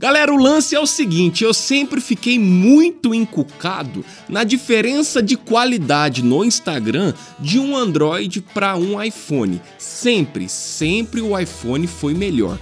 Galera, o lance é o seguinte, eu sempre fiquei muito encucado na diferença de qualidade no Instagram de um Android para um iPhone. Sempre, sempre o iPhone foi melhor.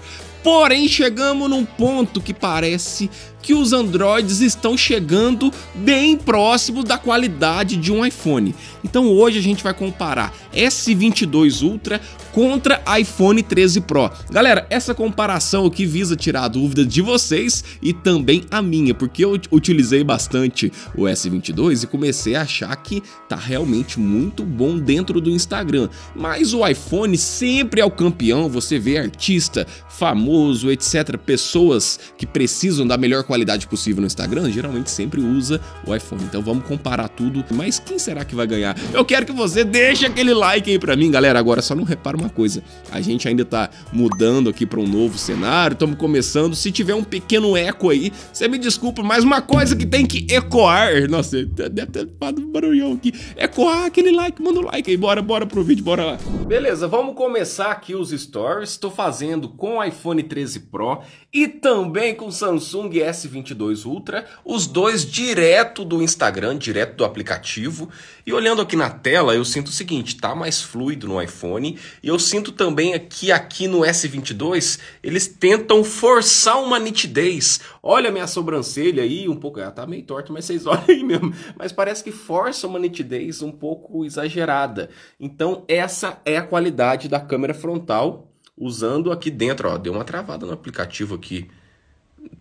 Porém, chegamos num ponto que parece que os Androids estão chegando bem próximo da qualidade de um iPhone. Então hoje a gente vai comparar S22 Ultra contra iPhone 13 Pro. Galera, essa comparação aqui visa tirar a dúvida de vocês e também a minha, porque eu utilizei bastante o S22 e comecei a achar que tá realmente muito bom dentro do Instagram. Mas o iPhone sempre é o campeão, você vê artista famoso famoso, etc., pessoas que precisam da melhor qualidade possível no Instagram, geralmente sempre usa o iPhone. Então vamos comparar tudo. Mas quem será que vai ganhar? Eu quero que você deixe aquele like aí pra mim, galera. Agora só não repara uma coisa: a gente ainda tá mudando aqui pra um novo cenário, estamos começando. Se tiver um pequeno eco aí, você me desculpa, mas uma coisa que tem que ecoar. Nossa, deve ter ficado um barulhão aqui. Ecoar aquele like, manda o um like aí. Bora, bora pro vídeo, bora lá. Beleza, vamos começar aqui os stories. Estou fazendo com o iPhone iPhone 13 Pro e também com Samsung S22 Ultra, os dois direto do Instagram, direto do aplicativo. E olhando aqui na tela, eu sinto o seguinte, tá mais fluido no iPhone, e eu sinto também aqui aqui no S22, eles tentam forçar uma nitidez. Olha minha sobrancelha aí, um pouco, ela ah, tá meio torta, mas vocês olham aí mesmo, mas parece que força uma nitidez um pouco exagerada. Então, essa é a qualidade da câmera frontal usando aqui dentro. Ó, deu uma travada no aplicativo aqui.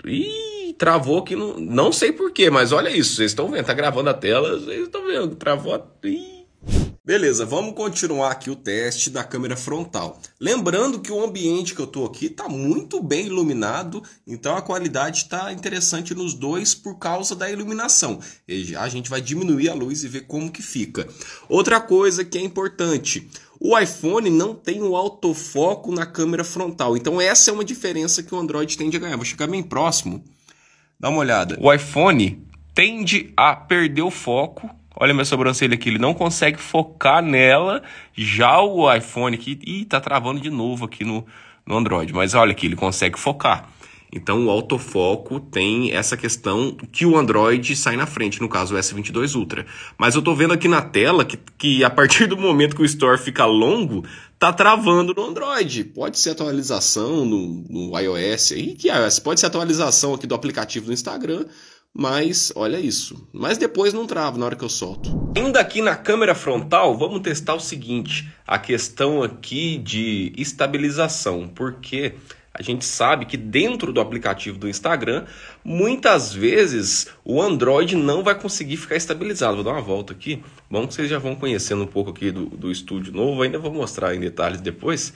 Ih, travou aqui. No... Não sei porquê, mas olha isso. Vocês estão vendo, tá gravando a tela, vocês estão vendo. Travou. Ih. Beleza, vamos continuar aqui o teste da câmera frontal. Lembrando que o ambiente que eu estou aqui está muito bem iluminado, então a qualidade está interessante nos dois por causa da iluminação. E já a gente vai diminuir a luz e ver como que fica. Outra coisa que é importante, o iPhone não tem o autofoco na câmera frontal, então essa é uma diferença que o Android tende a ganhar. Vou chegar bem próximo, dá uma olhada. O iPhone tende a perder o foco Olha minha sobrancelha aqui, ele não consegue focar nela. Já o iPhone aqui, ih, tá travando de novo aqui no, no Android. Mas olha aqui, ele consegue focar. Então o autofoco tem essa questão que o Android sai na frente, no caso o S22 Ultra. Mas eu tô vendo aqui na tela que, que a partir do momento que o Store fica longo, tá travando no Android. Pode ser atualização no, no iOS aí, que iOS pode ser atualização aqui do aplicativo do Instagram, mas olha isso. Mas depois não trava na hora que eu solto. Ainda aqui na câmera frontal, vamos testar o seguinte, a questão aqui de estabilização, porque a gente sabe que dentro do aplicativo do Instagram, muitas vezes o Android não vai conseguir ficar estabilizado. Vou dar uma volta aqui. Bom que vocês já vão conhecendo um pouco aqui do, do estúdio novo, ainda vou mostrar em detalhes depois,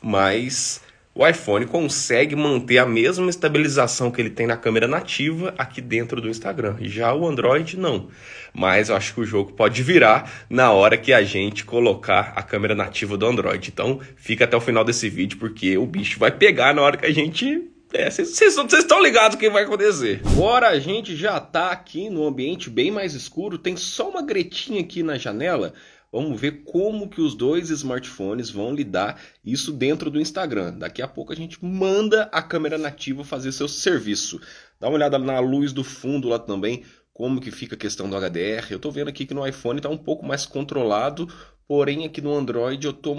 mas o iPhone consegue manter a mesma estabilização que ele tem na câmera nativa aqui dentro do Instagram. Já o Android não. Mas eu acho que o jogo pode virar na hora que a gente colocar a câmera nativa do Android. Então fica até o final desse vídeo porque o bicho vai pegar na hora que a gente vocês é, estão ligados o que vai acontecer. Agora a gente já está aqui no ambiente bem mais escuro, tem só uma gretinha aqui na janela, Vamos ver como que os dois smartphones vão lidar isso dentro do Instagram. Daqui a pouco a gente manda a câmera nativa fazer seu serviço. Dá uma olhada na luz do fundo lá também, como que fica a questão do HDR. Eu estou vendo aqui que no iPhone está um pouco mais controlado, porém aqui no Android eu estou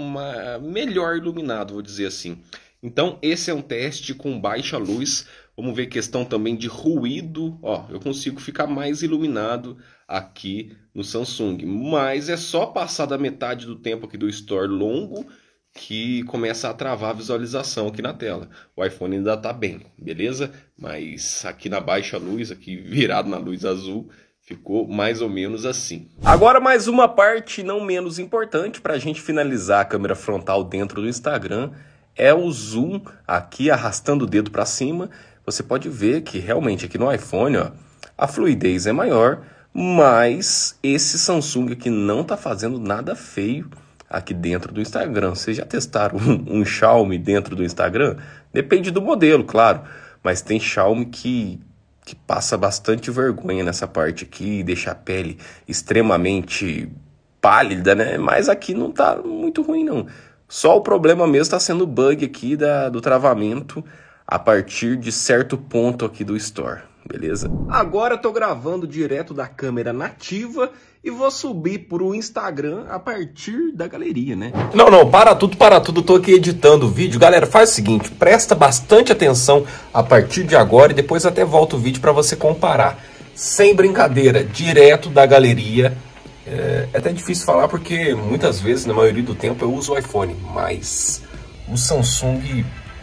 melhor iluminado, vou dizer assim. Então esse é um teste com baixa luz. Vamos ver questão também de ruído. Ó, eu consigo ficar mais iluminado aqui no Samsung. Mas é só passar da metade do tempo aqui do store longo que começa a travar a visualização aqui na tela. O iPhone ainda está bem, beleza? Mas aqui na baixa luz, aqui virado na luz azul, ficou mais ou menos assim. Agora mais uma parte não menos importante para a gente finalizar a câmera frontal dentro do Instagram é o zoom aqui arrastando o dedo para cima. Você pode ver que realmente aqui no iPhone ó, a fluidez é maior, mas esse Samsung aqui não tá fazendo nada feio aqui dentro do Instagram. Vocês já testaram um, um Xiaomi dentro do Instagram? Depende do modelo, claro. Mas tem Xiaomi que, que passa bastante vergonha nessa parte aqui, deixa a pele extremamente pálida, né? Mas aqui não tá muito ruim, não. Só o problema mesmo está sendo o bug aqui da, do travamento a partir de certo ponto aqui do store beleza? Agora eu tô gravando direto da câmera nativa e vou subir pro Instagram a partir da galeria, né? Não, não, para tudo, para tudo, tô aqui editando o vídeo. Galera, faz o seguinte, presta bastante atenção a partir de agora e depois até volta o vídeo para você comparar. Sem brincadeira, direto da galeria. É, é até difícil falar porque muitas vezes, na maioria do tempo, eu uso o iPhone, mas o Samsung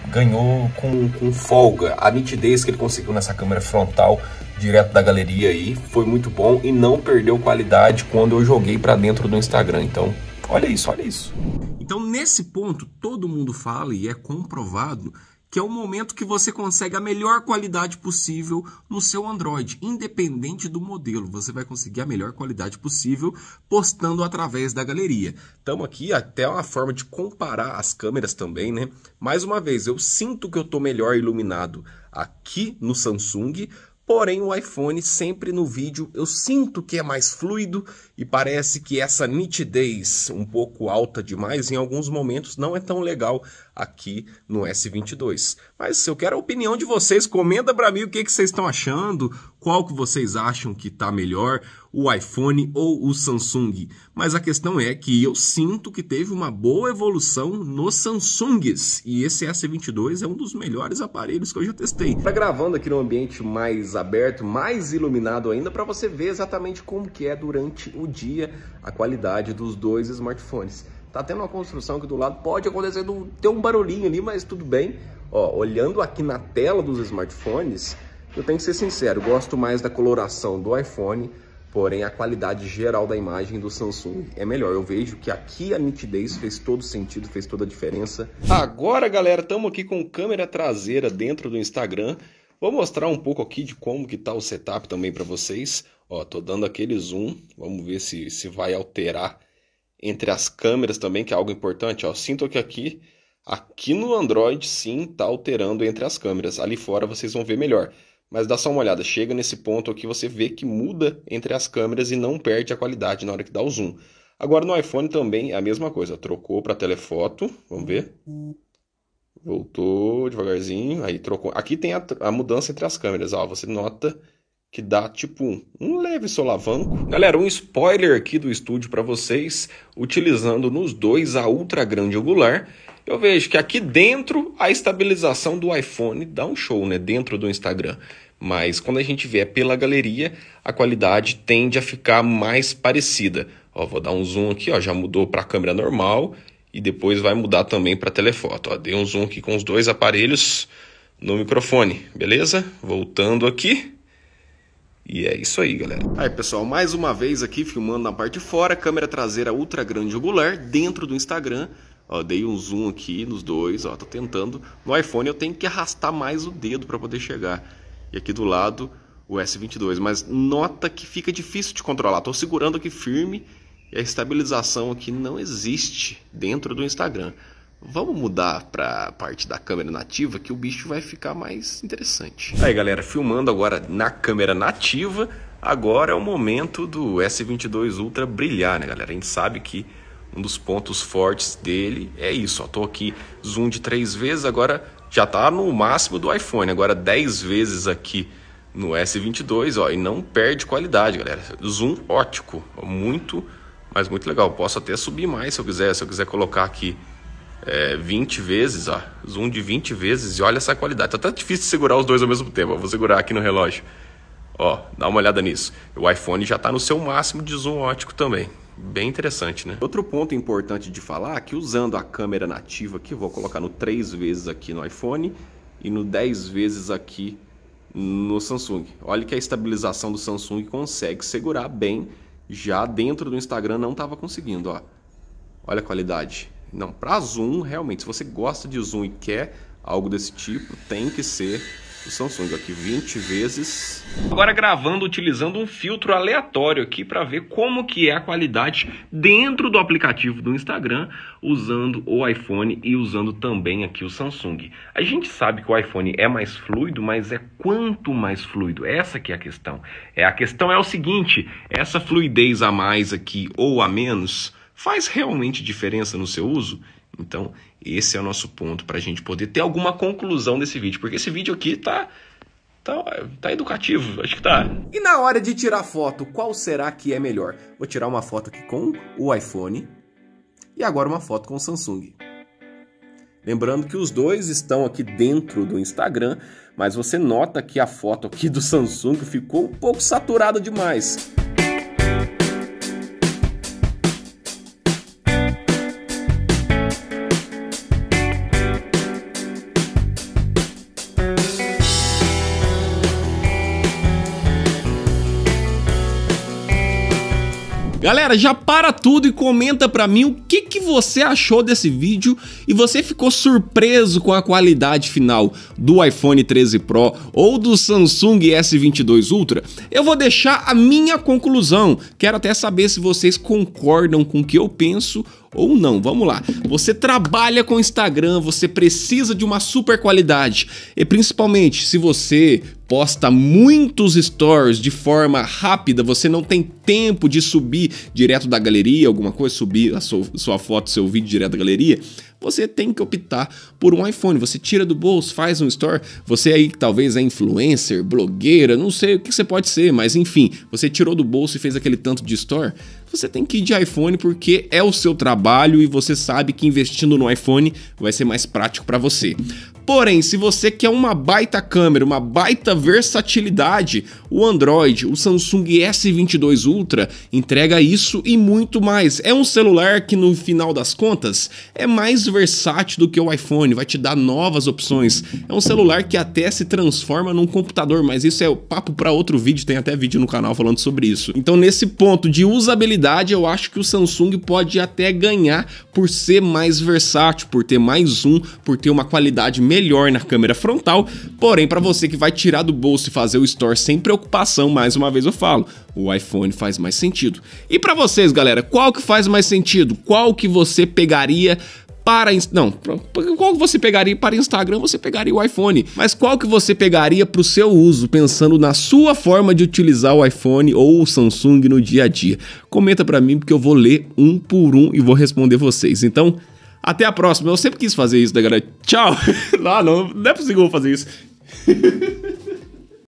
ganhou com, com folga. A nitidez que ele conseguiu nessa câmera frontal direto da galeria aí foi muito bom e não perdeu qualidade quando eu joguei para dentro do Instagram. Então, olha isso, olha isso. Então, nesse ponto, todo mundo fala e é comprovado que é o momento que você consegue a melhor qualidade possível no seu Android, independente do modelo. Você vai conseguir a melhor qualidade possível postando através da galeria. Então aqui até uma forma de comparar as câmeras também, né? Mais uma vez, eu sinto que eu estou melhor iluminado aqui no Samsung, porém o iPhone sempre no vídeo eu sinto que é mais fluido e parece que essa nitidez um pouco alta demais, em alguns momentos, não é tão legal aqui no S22. Mas eu quero a opinião de vocês. Comenta para mim o que, que vocês estão achando, qual que vocês acham que está melhor, o iPhone ou o Samsung. Mas a questão é que eu sinto que teve uma boa evolução nos Samsungs. E esse S22 é um dos melhores aparelhos que eu já testei. Tá gravando aqui num ambiente mais aberto, mais iluminado ainda, para você ver exatamente como que é durante o dia a qualidade dos dois smartphones. Tá tendo uma construção aqui do lado, pode acontecer de ter um barulhinho ali, mas tudo bem. Ó, olhando aqui na tela dos smartphones, eu tenho que ser sincero, gosto mais da coloração do iPhone, porém a qualidade geral da imagem do Samsung é melhor. Eu vejo que aqui a nitidez fez todo sentido, fez toda a diferença. Agora, galera, estamos aqui com câmera traseira dentro do Instagram. Vou mostrar um pouco aqui de como que tá o setup também para vocês. Ó, tô dando aquele zoom, vamos ver se, se vai alterar entre as câmeras também, que é algo importante, ó. Sinto que aqui, aqui no Android sim tá alterando entre as câmeras. Ali fora vocês vão ver melhor. Mas dá só uma olhada, chega nesse ponto aqui, você vê que muda entre as câmeras e não perde a qualidade na hora que dá o zoom. Agora no iPhone também é a mesma coisa, trocou para telefoto, vamos ver. Voltou devagarzinho, aí trocou. Aqui tem a, a mudança entre as câmeras, ó, você nota que dá tipo um leve solavanco. Galera, um spoiler aqui do estúdio para vocês, utilizando nos dois a ultra grande angular, eu vejo que aqui dentro a estabilização do iPhone dá um show, né, dentro do Instagram. Mas quando a gente vê pela galeria, a qualidade tende a ficar mais parecida. Ó, vou dar um zoom aqui, ó, já mudou para câmera normal e depois vai mudar também para telefoto. Ó, dei um zoom aqui com os dois aparelhos no microfone, beleza? Voltando aqui. E é isso aí, galera. Aí, pessoal, mais uma vez aqui filmando na parte de fora, câmera traseira ultra grande angular dentro do Instagram. Ó, dei um zoom aqui nos dois, ó, tô tentando. No iPhone eu tenho que arrastar mais o dedo para poder chegar. E aqui do lado o S22, mas nota que fica difícil de controlar. Tô segurando aqui firme e a estabilização aqui não existe dentro do Instagram. Vamos mudar para a parte da câmera nativa que o bicho vai ficar mais interessante. Aí galera, filmando agora na câmera nativa, agora é o momento do S22 Ultra brilhar, né galera? A gente sabe que um dos pontos fortes dele é isso, ó, tô aqui zoom de três vezes, agora já tá no máximo do iPhone, agora 10 vezes aqui no S22, ó, e não perde qualidade, galera. Zoom ótico, muito, mas muito legal. Posso até subir mais se eu quiser, se eu quiser colocar aqui é, 20 vezes, ó, zoom de 20 vezes e olha essa qualidade. Tá até difícil segurar os dois ao mesmo tempo, vou segurar aqui no relógio. Ó, dá uma olhada nisso. O iPhone já está no seu máximo de zoom ótico também. Bem interessante, né? Outro ponto importante de falar é que usando a câmera nativa aqui, vou colocar no 3 vezes aqui no iPhone e no 10 vezes aqui no Samsung. Olha que a estabilização do Samsung consegue segurar bem, já dentro do Instagram não estava conseguindo, ó. Olha a qualidade. Não, para zoom, realmente, se você gosta de zoom e quer algo desse tipo, tem que ser o Samsung aqui 20 vezes. Agora gravando utilizando um filtro aleatório aqui para ver como que é a qualidade dentro do aplicativo do Instagram usando o iPhone e usando também aqui o Samsung. A gente sabe que o iPhone é mais fluido, mas é quanto mais fluido? Essa que é a questão. É a questão é o seguinte, essa fluidez a mais aqui ou a menos Faz realmente diferença no seu uso? Então, esse é o nosso ponto para a gente poder ter alguma conclusão desse vídeo, porque esse vídeo aqui tá, tá, tá educativo, acho que tá. E na hora de tirar foto, qual será que é melhor? Vou tirar uma foto aqui com o iPhone e agora uma foto com o Samsung. Lembrando que os dois estão aqui dentro do Instagram, mas você nota que a foto aqui do Samsung ficou um pouco saturada demais. Galera, já para tudo e comenta pra mim o que, que você achou desse vídeo e você ficou surpreso com a qualidade final do iPhone 13 Pro ou do Samsung S22 Ultra. Eu vou deixar a minha conclusão, quero até saber se vocês concordam com o que eu penso ou não. Vamos lá. Você trabalha com Instagram, você precisa de uma super qualidade. E principalmente se você posta muitos stories de forma rápida, você não tem tempo de subir direto da galeria, alguma coisa, subir a sua, sua foto, seu vídeo direto da galeria, você tem que optar por um iPhone. Você tira do bolso, faz um store. Você aí que talvez é influencer, blogueira, não sei o que você pode ser, mas enfim, você tirou do bolso e fez aquele tanto de store você tem que ir de iPhone porque é o seu trabalho e você sabe que investindo no iPhone vai ser mais prático para você. Porém, se você quer uma baita câmera, uma baita versatilidade, o Android, o Samsung S22 Ultra entrega isso e muito mais. É um celular que no final das contas é mais versátil do que o iPhone, vai te dar novas opções. É um celular que até se transforma num computador, mas isso é papo para outro vídeo, tem até vídeo no canal falando sobre isso. Então, nesse ponto de usabilidade criatividade, eu acho que o Samsung pode até ganhar por ser mais versátil, por ter mais um, por ter uma qualidade melhor na câmera frontal. Porém, para você que vai tirar do bolso e fazer o store sem preocupação, mais uma vez eu falo, o iPhone faz mais sentido. E para vocês, galera, qual que faz mais sentido? Qual que você pegaria para. Não, qual você pegaria para Instagram? Você pegaria o iPhone. Mas qual que você pegaria para o seu uso, pensando na sua forma de utilizar o iPhone ou o Samsung no dia a dia? Comenta para mim, porque eu vou ler um por um e vou responder vocês. Então. Até a próxima. Eu sempre quis fazer isso, né, galera? Tchau. Lá não, ah, não, não é possível fazer isso.